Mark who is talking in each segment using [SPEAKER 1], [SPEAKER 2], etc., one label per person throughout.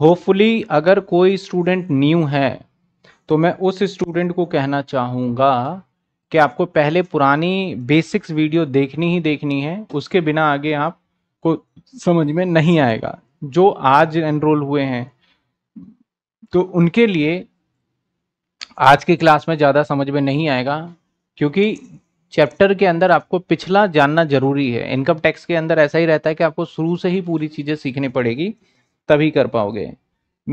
[SPEAKER 1] hopefully अगर कोई student new है तो मैं उस स्टूडेंट को कहना चाहूँगा कि आपको पहले पुरानी बेसिक्स वीडियो देखनी ही देखनी है उसके बिना आगे आप को समझ में नहीं आएगा जो आज एनरोल हुए हैं तो उनके लिए आज की क्लास में ज़्यादा समझ में नहीं आएगा क्योंकि चैप्टर के अंदर आपको पिछला जानना जरूरी है इनकम टैक्स के अंदर ऐसा ही रहता है कि आपको शुरू से ही पूरी चीज़ें सीखनी पड़ेगी तभी कर पाओगे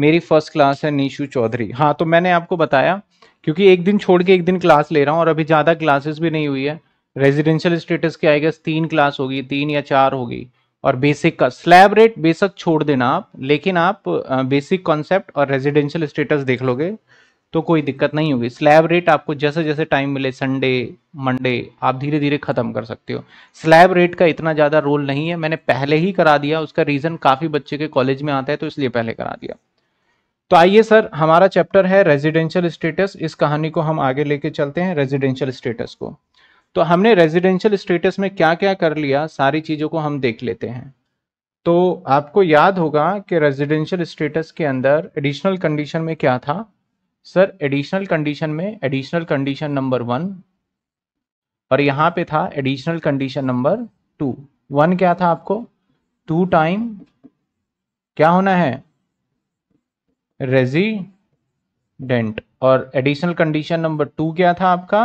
[SPEAKER 1] मेरी फर्स्ट क्लास है निशु चौधरी हाँ तो मैंने आपको बताया क्योंकि एक दिन छोड़ के एक दिन क्लास ले रहा हूँ और अभी ज़्यादा क्लासेस भी नहीं हुई है रेजिडेंशियल स्टेटस के आएगा तीन क्लास होगी तीन या चार होगी और बेसिक का स्लैब रेट बेसक छोड़ देना आप लेकिन आप बेसिक कॉन्सेप्ट और रेजिडेंशियल स्टेटस देख लोगे तो कोई दिक्कत नहीं होगी स्लैब रेट आपको जैसे जैसे टाइम मिले संडे मंडे आप धीरे धीरे ख़त्म कर सकते हो स्लैब रेट का इतना ज़्यादा रोल नहीं है मैंने पहले ही करा दिया उसका रीज़न काफ़ी बच्चे के कॉलेज में आता है तो इसलिए पहले करा दिया तो आइए सर हमारा चैप्टर है रेजिडेंशियल स्टेटस इस कहानी को हम आगे लेके चलते हैं रेजिडेंशियल स्टेटस को तो हमने रेजिडेंशियल स्टेटस में क्या क्या कर लिया सारी चीज़ों को हम देख लेते हैं तो आपको याद होगा कि रेजिडेंशियल स्टेटस के अंदर एडिशनल कंडीशन में क्या था सर एडिशनल कंडीशन में एडिशनल कंडीशन नंबर वन और यहाँ पे था additional condition number two one क्या था आपको टू टाइम क्या होना है रेजिडेंट और एडिशनल कंडीशन नंबर टू क्या था आपका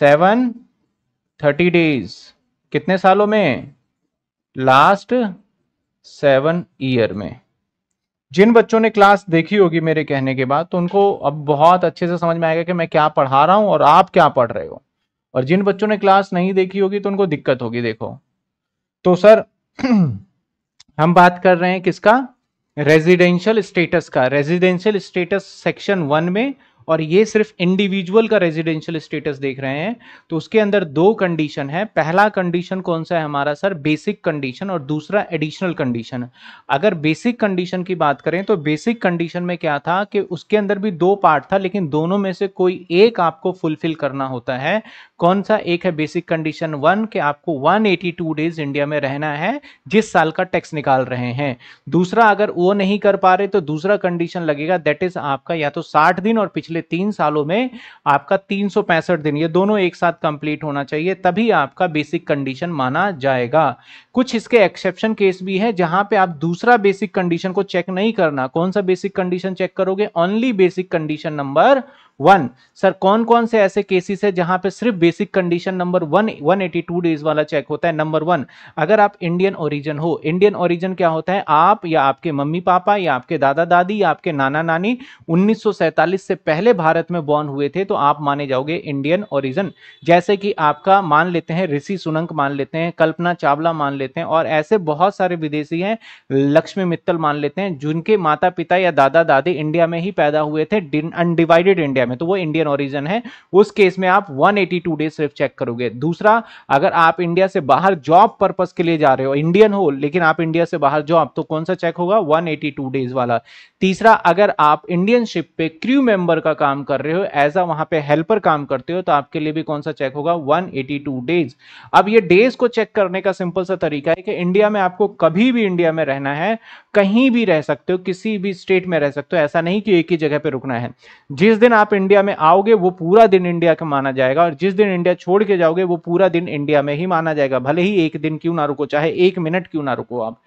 [SPEAKER 1] सेवन थर्टी डेज कितने सालों में लास्ट सेवन ईयर में जिन बच्चों ने क्लास देखी होगी मेरे कहने के बाद तो उनको अब बहुत अच्छे से समझ में आएगा कि मैं क्या पढ़ा रहा हूँ और आप क्या पढ़ रहे हो और जिन बच्चों ने क्लास नहीं देखी होगी तो उनको दिक्कत होगी देखो तो सर हम बात कर रहे हैं किसका रेजिडेंशियल स्टेटस का रेजिडेंशियल स्टेटस सेक्शन वन में और ये सिर्फ इंडिविजुअल का रेजिडेंशियल स्टेटस देख रहे हैं तो उसके अंदर दो कंडीशन है पहला कंडीशन कौन सा है हमारा सर बेसिक कंडीशन और दूसरा एडिशनल कंडीशन अगर बेसिक कंडीशन की बात करें तो बेसिक कंडीशन में क्या था कि उसके अंदर भी दो पार्ट था लेकिन दोनों में से कोई एक आपको फुलफिल करना होता है कौन सा एक है बेसिक कंडीशन वन के आपको वन डेज इंडिया में रहना है जिस साल का टैक्स निकाल रहे हैं दूसरा अगर वो नहीं कर पा रहे तो दूसरा कंडीशन लगेगा दैट इज आपका या तो साठ दिन और पिछले पिछले तीन सालों में आपका तीन दिन ये दोनों एक साथ कंप्लीट होना चाहिए तभी आपका बेसिक कंडीशन माना जाएगा कुछ इसके एक्सेप्शन केस भी है जहां पे आप दूसरा बेसिक कंडीशन को चेक नहीं करना कौन सा बेसिक कंडीशन चेक करोगे only basic condition number one sir कौन कौन से ऐसे केसेस है जहां पे सिर्फ basic condition number one one eighty two days वाला चेक होता है नंबर वन अगर आप इंडियन ओरिजिन हो इंडियन ओरिजिन क्या होता है आप या आपके मम्मी पापा या आपके दादा दादी या आपके नाना नानी 1947 से पहले भारत में बॉर्न हुए थे तो आप माने जाओगे इंडियन ओरिजिन जैसे कि आपका मान लेते हैं ऋषि सुनंक मान लेते हैं कल्पना चावला मान लेते लेते हैं और ऐसे बहुत सारे विदेशी हैं लक्ष्मी मित्तल मान लेते हैं जिनके माता पिता या दादा दादी इंडिया में ही पैदा हुए थे अनडिवाइडेड इंडिया में तो वो इंडियन ओरिजन है उस केस में आप 182 डेज सिर्फ चेक करोगे दूसरा अगर आप इंडिया से बाहर जॉब पर्पज के लिए जा रहे हो इंडियन हो लेकिन आप इंडिया से बाहर जॉब तो कौन सा चेक होगा वन डेज वाला तीसरा अगर आप इंडियन शिप पे क्रू मेंबर का काम कर रहे हो एज अ वहां पे हेल्पर काम करते हो तो आपके लिए भी कौन सा चेक होगा 182 डेज अब ये डेज को चेक करने का सिंपल सा तरीका तरीका है कि इंडिया में आपको कभी भी इंडिया में रहना है कहीं भी रह सकते हो किसी भी स्टेट में रह सकते हो ऐसा नहीं कि एक ही जगह पे रुकना है जिस दिन आप इंडिया में आओगे वो पूरा दिन इंडिया का माना जाएगा और जिस दिन इंडिया छोड़ के जाओगे वो पूरा दिन इंडिया में ही माना जाएगा भले ही एक दिन क्यों ना रुको चाहे एक मिनट क्यों ना रुको आप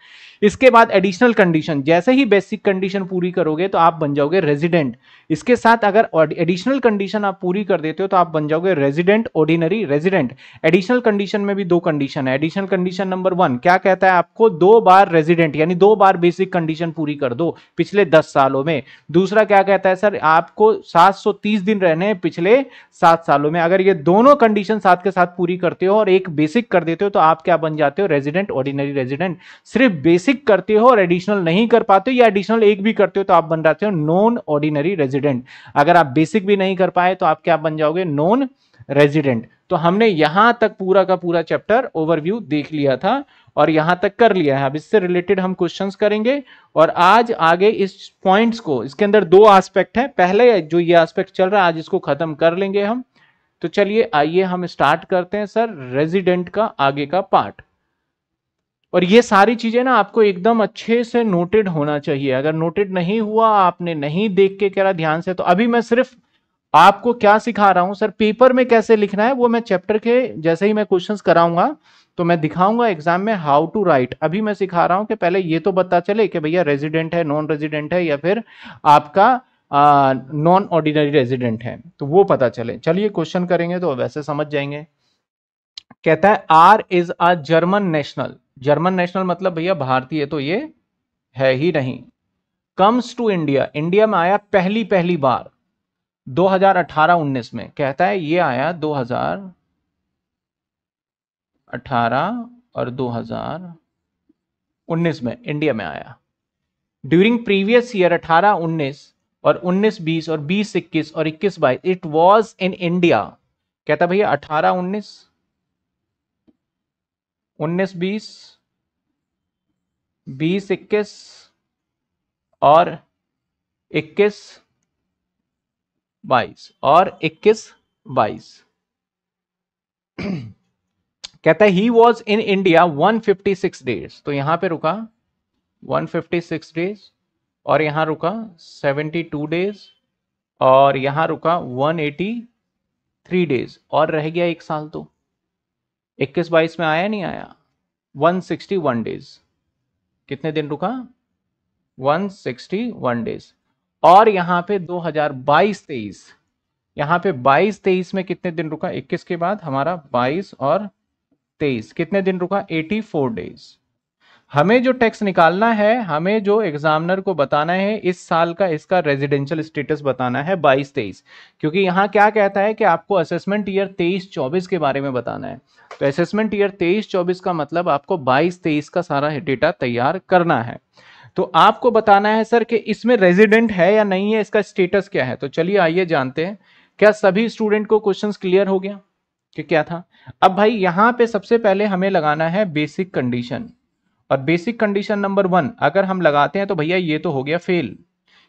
[SPEAKER 1] इसके बाद एडिशनल कंडीशन जैसे ही बेसिक कंडीशन पूरी करोगे तो आप बन जाओगे रेजिडेंट इसके साथ अगर एडिशनल कंडीशन आप पूरी कर देते हो तो आप बन जाओगे resident ordinary resident additional condition में भी दो कंडीशन है एडिशनल कंडीशन नंबर वन क्या कहता है आपको दो बार रेजिडेंट यानी दो बार बेसिक कंडीशन पूरी कर दो पिछले दस सालों में दूसरा क्या कहता है सर आपको 730 दिन रहने पिछले सात सालों में अगर ये दोनों कंडीशन साथ के साथ पूरी करते हो और एक बेसिक कर देते हो तो आप क्या बन जाते हो रेजिडेंट ऑर्डिनरी रेजिडेंट सिर्फ बेसिक करते हो और एडिशनल नहीं कर पाते हो या एडिशनल एक भी करते हो तो आप बन जाते हो नॉन ऑर्डिनरी रेजिडेंट अगर आप बेसिक भी नहीं कर पाए तो आप क्या बन जाओगे नॉन रेजिडेंट तो हमने यहां तक पूरा का पूरा चैप्टर ओवरव्यू देख लिया था और यहां तक कर लिया है अब इससे रिलेटेड हम क्वेश्चंस करेंगे और आज आगे इस पॉइंट्स को इसके अंदर दो एस्पेक्ट हैं पहले जो ये एस्पेक्ट चल रहा है आज इसको ख़त्म कर लेंगे हम तो चलिए आइए हम स्टार्ट करते हैं सर रेजिडेंट का आगे का पार्ट और ये सारी चीज़ें ना आपको एकदम अच्छे से नोटेड होना चाहिए अगर नोटेड नहीं हुआ आपने नहीं देख के करा ध्यान से तो अभी मैं सिर्फ आपको क्या सिखा रहा हूं सर पेपर में कैसे लिखना है वो मैं चैप्टर के जैसे ही मैं क्वेश्चंस कराऊंगा तो मैं दिखाऊंगा एग्जाम में हाउ टू राइट अभी मैं सिखा रहा हूं कि पहले ये तो पता चले कि भैया रेजिडेंट है नॉन रेजिडेंट है या फिर आपका नॉन ऑर्डिनरी रेजिडेंट है तो वो पता चले चलिए क्वेश्चन करेंगे तो वैसे समझ जाएंगे कहता है R is a German national German national मतलब भैया भारतीय तो ये है ही नहीं कम्स टू इंडिया इंडिया में आया पहली पहली बार 2018-19 में कहता है ये आया 2018 और 2019 में इंडिया में आया ड्यूरिंग प्रीवियस ईयर 18 19 और 19 20 और 20 21 और 21 22 इट वाज इन इंडिया कहता भैया 18 19 19 20 20 21 और 21 बाईस और इक्कीस बाईस कहता है he was in India 156 days तो यहां पे रुका 156 डेज और यहां रुका 72 डेज और यहां रुका 183 डेज और रह गया एक साल तो 21 बाईस में आया नहीं आया 161 डेज कितने दिन रुका 161 डेज और यहाँ पे 2022 तेईस यहाँ पे 22-23 में कितने दिन रुका 21 के बाद हमारा 22 और 23 कितने दिन रुका 84 डेज हमें जो टैक्स निकालना है हमें जो एग्जामिनर को बताना है इस साल का इसका रेजिडेंशियल स्टेटस बताना है 22 23 क्योंकि यहां क्या कहता है कि आपको असेसमेंट ईयर 23 24 के बारे में बताना है तो असेसमेंट ईयर 23 24 का मतलब आपको 22 23 का सारा डेटा तैयार करना है तो आपको बताना है सर कि इसमें रेजिडेंट है या नहीं है इसका स्टेटस क्या है तो चलिए आइए जानते हैं क्या सभी स्टूडेंट को क्वेश्चंस क्लियर हो गया कि क्या था अब भाई यहां पे सबसे पहले हमें लगाना है बेसिक कंडीशन और बेसिक कंडीशन नंबर वन अगर हम लगाते हैं तो भैया ये तो हो गया फेल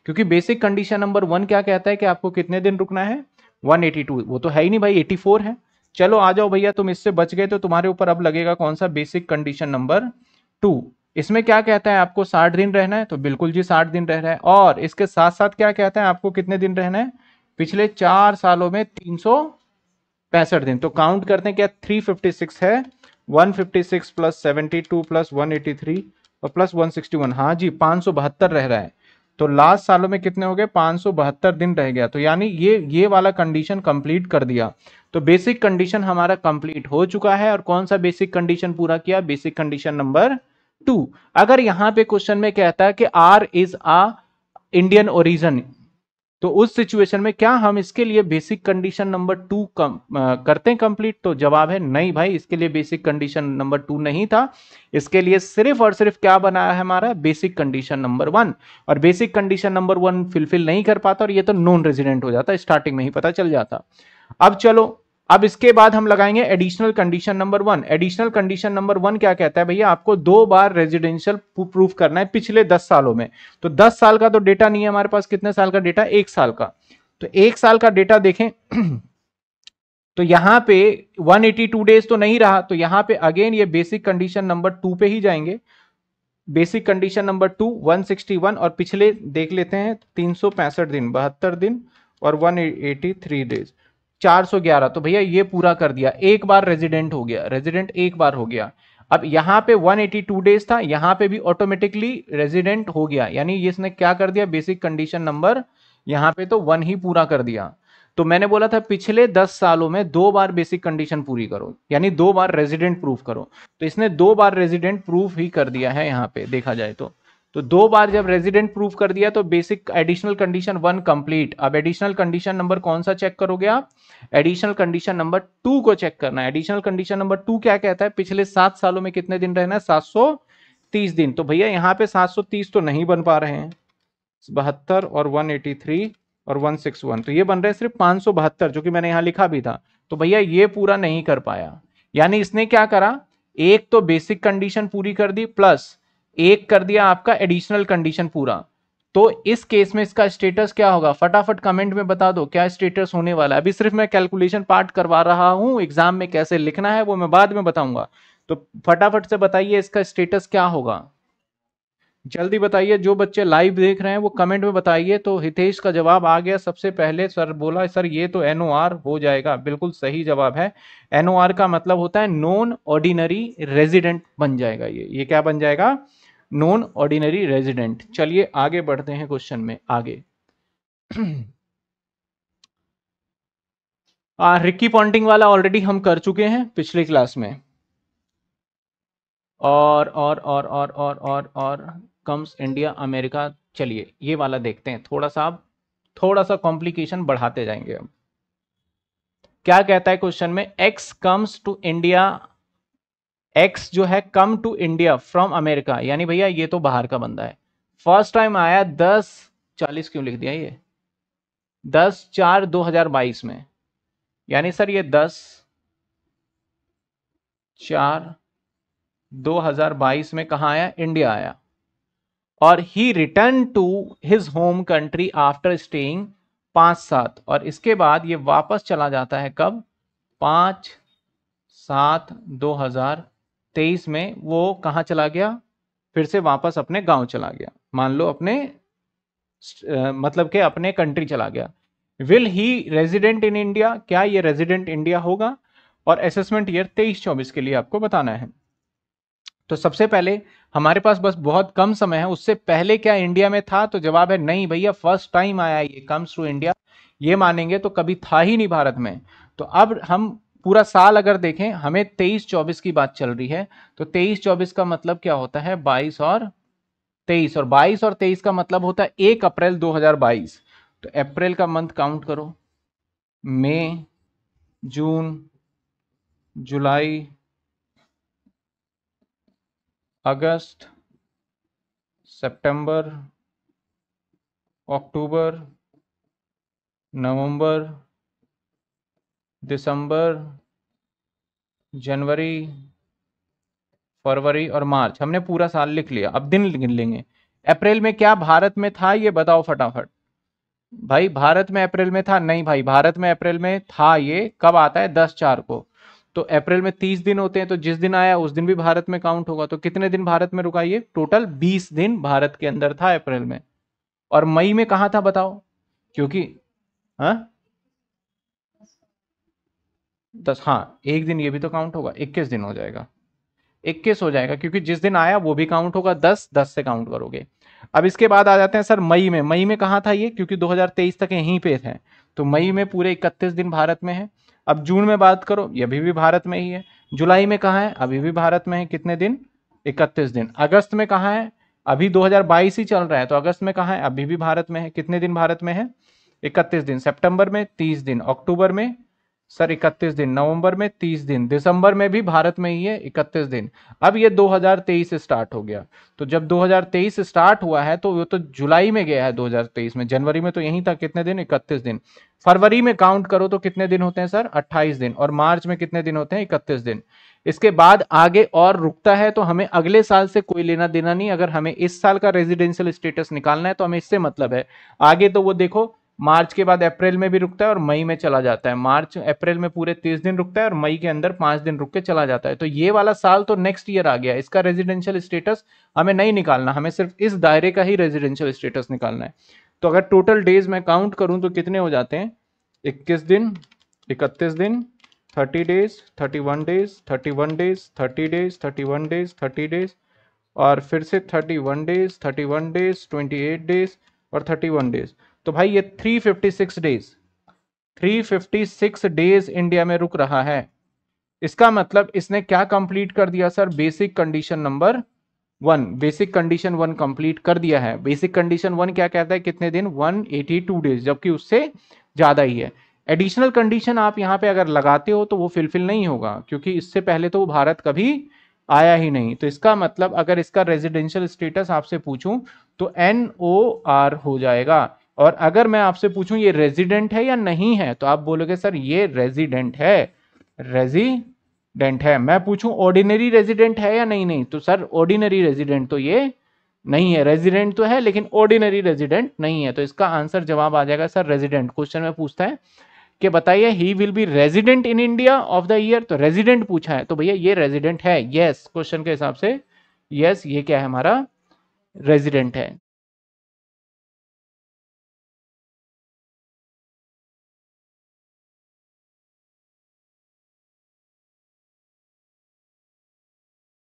[SPEAKER 1] क्योंकि बेसिक कंडीशन नंबर वन क्या कहता है कि आपको कितने दिन रुकना है वन वो तो है ही नहीं भाई एटी है चलो आ जाओ भैया तुम इससे बच गए तो तुम्हारे ऊपर अब लगेगा कौन सा बेसिक कंडीशन नंबर टू इसमें क्या कहता है आपको साठ दिन रहना है तो बिल्कुल जी साठ दिन रहना है और इसके साथ साथ क्या कहता है आपको कितने दिन रहना है पिछले चार सालों में तीन पैंसठ दिन तो काउंट करते हैं क्या 356 है 156 प्लस 72 प्लस 183 और प्लस 161 हाँ जी पाँच रह रहा है तो लास्ट सालों में कितने हो गए पाँच दिन रह गया तो यानी ये ये वाला कंडीशन कंप्लीट कर दिया तो बेसिक कंडीशन हमारा कंप्लीट हो चुका है और कौन सा बेसिक कंडीशन पूरा किया बेसिक कंडीशन नंबर टू अगर यहां पे क्वेश्चन में कहता है कि R is a Indian origin तो उस सिचुएशन में क्या हम इसके लिए बेसिक कंडीशन नंबर टू करते हैं कंप्लीट तो जवाब है नहीं भाई इसके लिए बेसिक कंडीशन नंबर टू नहीं था इसके लिए सिर्फ और सिर्फ क्या बनाया है हमारा बेसिक कंडीशन नंबर वन और basic condition number one fulfil नहीं कर पाता और ये तो नॉन रेजिडेंट हो जाता स्टार्टिंग में ही पता चल जाता अब चलो अब इसके बाद हम लगाएंगे additional condition number one additional condition number one क्या कहता है भैया आपको दो बार रेजिडेंशियल प्रूफ करना है पिछले दस सालों में तो दस साल का तो डेटा नहीं है हमारे पास कितने साल का डेटा एक साल का तो एक साल का डेटा देखें तो यहाँ पे 182 डेज तो नहीं रहा तो यहां पे अगेन ये बेसिक कंडीशन नंबर टू पे ही जाएंगे बेसिक कंडीशन नंबर टू 161 और पिछले देख लेते हैं तीन दिन बहत्तर दिन और 183 डेज 411 तो भैया ये पूरा कर दिया एक बार रेजिडेंट हो गया रेजिडेंट एक बार हो गया अब यहाँ पे 182 डेज था यहाँ पे भी ऑटोमेटिकली रेजिडेंट हो गया यानी ये इसने क्या कर दिया बेसिक कंडीशन नंबर यहाँ पे तो वन ही पूरा कर दिया तो मैंने बोला था पिछले दस सालों में दो बार बेसिक कंडीशन पूरी करो यानी दो बार रेजिडेंट प्रूफ करो तो इसने दो बार रेजिडेंट प्रूफ ही कर दिया है यहाँ पे देखा जाए तो तो दो बार जब रेजिडेंट प्रूव कर दिया तो basic additional condition one complete अब एडिशनल कंडीशन नंबर कौन सा चेक करोगे आप एडिशनल कंडीशन नंबर टू को चेक करना है एडिशनल कंडीशन नंबर टू क्या कहता है पिछले सात सालों में कितने दिन रहना है सात सौ तीस दिन तो भैया यहाँ पे सात सौ तीस तो नहीं बन पा रहे हैं बहत्तर और वन एटी थ्री और वन सिक्स वन तो ये बन रहे हैं सिर्फ पांच सौ बहत्तर जो कि मैंने यहाँ लिखा भी था तो भैया ये पूरा नहीं कर पाया यानी इसने क्या करा एक तो बेसिक कंडीशन पूरी कर दी प्लस एक कर दिया आपका एडिशनल कंडीशन पूरा तो इस केस में इसका स्टेटस क्या होगा फटाफट कमेंट में बता दो क्या स्टेटस होने वाला है अभी सिर्फ मैं कैलकुलेशन पार्ट करवा रहा हूं एग्जाम में कैसे लिखना है वो मैं बाद में बताऊंगा तो फटाफट से बताइए इसका स्टेटस क्या होगा जल्दी बताइए जो बच्चे लाइव देख रहे हैं वो कमेंट में बताइए तो हितेश का जवाब आ गया सबसे पहले सर बोला सर ये तो एन हो जाएगा बिल्कुल सही जवाब है एन का मतलब होता है नॉन ऑर्डिनरी रेजिडेंट बन जाएगा ये ये क्या बन जाएगा नॉन ऑर्डिनरी रेजिडेंट चलिए आगे बढ़ते हैं क्वेश्चन में आगे आ, रिक्की पॉन्टिंग वाला ऑलरेडी हम कर चुके हैं पिछले क्लास में और और और और और और और कम्स इंडिया अमेरिका चलिए ये वाला देखते हैं थोड़ा सा आप थोड़ा सा कॉम्प्लिकेशन बढ़ाते जाएंगे अब क्या कहता है क्वेश्चन में X comes to India X जो है come to India from America यानी भैया ये तो बाहर का बंदा है फर्स्ट टाइम आया दस चालीस क्यों लिख दिया ये दस चार दो हजार बाईस में यानी सर ये दस चार दो हजार बाईस में कहा आया इंडिया आया और he return to his home country after staying पांच सात और इसके बाद ये वापस चला जाता है कब पांच सात दो हजार तेईस में वो कहाँ चला गया फिर से वापस अपने गांव चला गया मान लो अपने मतलब के अपने कंट्री चला गया will he resident in India क्या ये रेजिडेंट इंडिया होगा और असेसमेंट ईयर तेईस चौबीस के लिए आपको बताना है तो सबसे पहले हमारे पास बस बहुत कम समय है उससे पहले क्या इंडिया में था तो जवाब है नहीं भैया फर्स्ट टाइम आया ये कम्स टू इंडिया ये मानेंगे तो कभी था ही नहीं भारत में तो अब हम पूरा साल अगर देखें हमें तेईस चौबीस की बात चल रही है तो तेईस चौबीस का मतलब क्या होता है बाईस और तेईस और बाईस और तेईस का मतलब होता है एक अप्रैल 2022 तो अप्रैल का मंथ काउंट करो मई जून जुलाई अगस्त सितंबर अक्टूबर नवंबर दिसंबर जनवरी फरवरी और मार्च हमने पूरा साल लिख लिया अब दिन गिन लेंगे अप्रैल में क्या भारत में था ये बताओ फटाफट भाई भारत में अप्रैल में था नहीं भाई भारत में अप्रैल में था ये कब आता है दस चार को तो अप्रैल में तीस दिन होते हैं तो जिस दिन आया उस दिन भी भारत में काउंट होगा तो कितने दिन भारत में रुका ये टोटल बीस दिन भारत के अंदर था अप्रैल में और मई में कहा था बताओ क्योंकि हाँ दस हाँ एक दिन ये भी तो काउंट होगा इक्कीस दिन हो जाएगा इक्कीस हो जाएगा क्योंकि जिस दिन आया वो भी काउंट होगा दस दस से काउंट करोगे अब इसके बाद आ जाते हैं सर मई में मई में कहाँ था ये क्योंकि 2023 तक यहीं पे थे तो मई में पूरे इकतीस दिन भारत में है अब जून में बात करो ये अभी भी भारत में ही है जुलाई में कहाँ है अभी भी भारत में है कितने दिन इकतीस दिन अगस्त में कहाँ है अभी 2022 ही चल रहा है तो अगस्त में कहाँ है अभी भी भारत में है कितने दिन भारत में है इकतीस दिन सेप्टेम्बर में तीस दिन अक्टूबर में सर 31 दिन नवंबर में 30 दिन दिसंबर में भी भारत में ही है 31 दिन अब ये 2023 स्टार्ट हो गया तो जब 2023 स्टार्ट हुआ है तो वो तो जुलाई में गया है 2023 में जनवरी में तो यही था कितने दिन 31 दिन फरवरी में काउंट करो तो कितने दिन होते हैं सर 28 दिन और मार्च में कितने दिन होते हैं 31 दिन इसके बाद आगे और रुकता है तो हमें अगले साल से कोई लेना देना नहीं अगर हमें इस साल का रेजिडेंशियल स्टेटस निकालना है तो हमें इससे मतलब है आगे तो वो देखो मार्च के बाद अप्रैल में भी रुकता है और मई में चला जाता है मार्च अप्रैल में पूरे तीस दिन रुकता है और मई के अंदर पाँच दिन रुक के चला जाता है तो ये वाला साल तो नेक्स्ट ईयर आ गया इसका रेजिडेंशियल स्टेटस हमें नहीं निकालना हमें सिर्फ इस दायरे का ही रेजिडेंशियल स्टेटस निकालना है तो अगर टोटल डेज में काउंट करूँ तो कितने हो जाते हैं इक्कीस दिन इकतीस दिन thirty days thirty one days thirty one days thirty days thirty one days thirty days और फिर से thirty one days thirty one days twenty eight days और थर्टी वन डेज तो भाई ये 356 डेज 356 डेज इंडिया में रुक रहा है इसका मतलब इसने क्या कंप्लीट कर दिया sir basic condition number one basic condition one complete कर दिया है बेसिक कंडीशन वन क्या कहता है कितने दिन 182 डेज जबकि उससे ज़्यादा ही है एडिशनल कंडीशन आप यहाँ पे अगर लगाते हो तो वो फिलफिल नहीं होगा क्योंकि इससे पहले तो वो भारत कभी आया ही नहीं तो इसका मतलब अगर इसका रेजिडेंशियल स्टेटस आपसे पूछूं तो एन ओ आर हो जाएगा और अगर मैं आपसे पूछूं ये रेजिडेंट है या नहीं है तो आप बोलोगे सर ये रेजिडेंट है रेजिडेंट है मैं पूछूं ऑर्डिनरी रेजिडेंट है या नहीं नहीं तो सर ऑर्डिनरी रेजिडेंट तो ये नहीं है रेजिडेंट तो है लेकिन ऑर्डिनरी रेजिडेंट नहीं है तो इसका आंसर जवाब आ जाएगा सर रेजिडेंट क्वेश्चन में पूछता है कि बताइए he will be resident in India of the year तो रेजिडेंट पूछा है तो भैया ये रेजिडेंट है यस yes, क्वेश्चन के हिसाब से यस yes, ये क्या है हमारा रेजिडेंट है